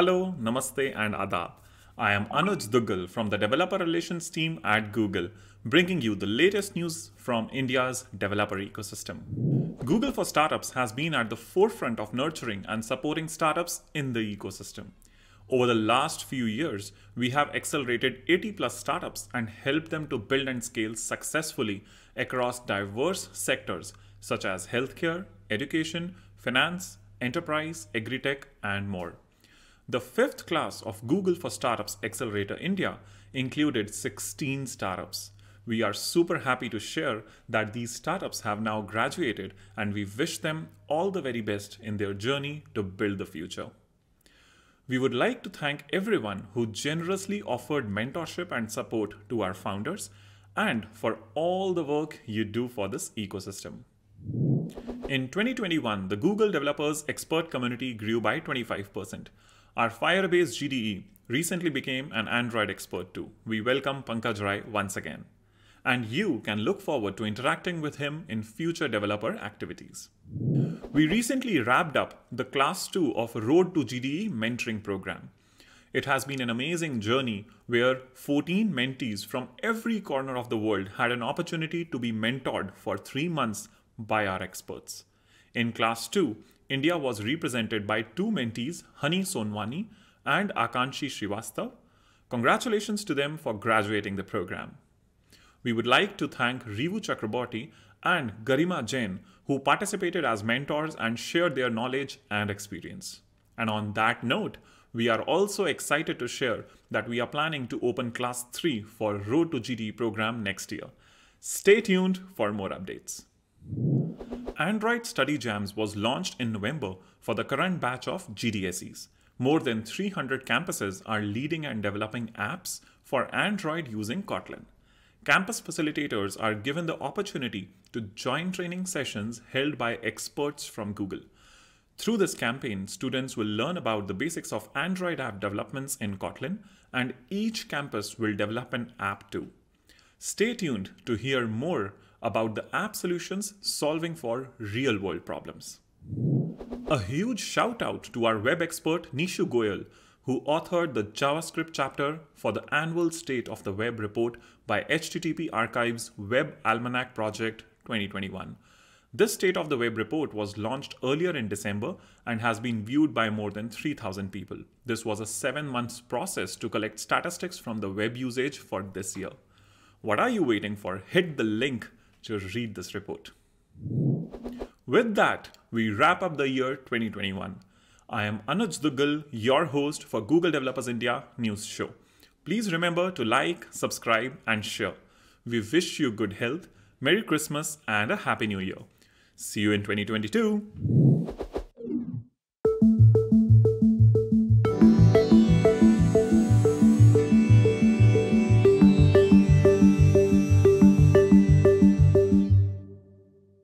Hello, Namaste, and Adab. I am Anuj Dugal from the Developer Relations team at Google, bringing you the latest news from India's developer ecosystem. Google for Startups has been at the forefront of nurturing and supporting startups in the ecosystem. Over the last few years, we have accelerated 80 plus startups and helped them to build and scale successfully across diverse sectors such as healthcare, education, finance, enterprise, agri-tech, and more. The fifth class of Google for Startups Accelerator India included 16 startups. We are super happy to share that these startups have now graduated and we wish them all the very best in their journey to build the future. We would like to thank everyone who generously offered mentorship and support to our founders and for all the work you do for this ecosystem. In 2021, the Google Developers Expert Community grew by 25%. Our Firebase GDE recently became an Android expert too. We welcome Pankaj Rai once again. And you can look forward to interacting with him in future developer activities. We recently wrapped up the Class 2 of Road to GDE mentoring program. It has been an amazing journey where 14 mentees from every corner of the world had an opportunity to be mentored for three months by our experts. In Class 2, India was represented by two mentees, Hani Sonwani and Akanshi Srivastav. Congratulations to them for graduating the program. We would like to thank Rivu Chakraborty and Garima Jain, who participated as mentors and shared their knowledge and experience. And on that note, we are also excited to share that we are planning to open Class 3 for Road to GDE program next year. Stay tuned for more updates. Android Study Jams was launched in November for the current batch of GDSEs. More than 300 campuses are leading and developing apps for Android using Kotlin. Campus facilitators are given the opportunity to join training sessions held by experts from Google. Through this campaign, students will learn about the basics of Android app developments in Kotlin, and each campus will develop an app too. Stay tuned to hear more about the app solutions solving for real world problems. A huge shout out to our web expert Nishu Goyal, who authored the JavaScript chapter for the annual State of the Web report by HTTP Archives Web Almanac Project 2021. This State of the Web report was launched earlier in December and has been viewed by more than 3,000 people. This was a seven months process to collect statistics from the web usage for this year. What are you waiting for? Hit the link to read this report. With that, we wrap up the year 2021. I am Anuj Dugal, your host for Google Developers India News Show. Please remember to like, subscribe, and share. We wish you good health, Merry Christmas, and a Happy New Year. See you in 2022.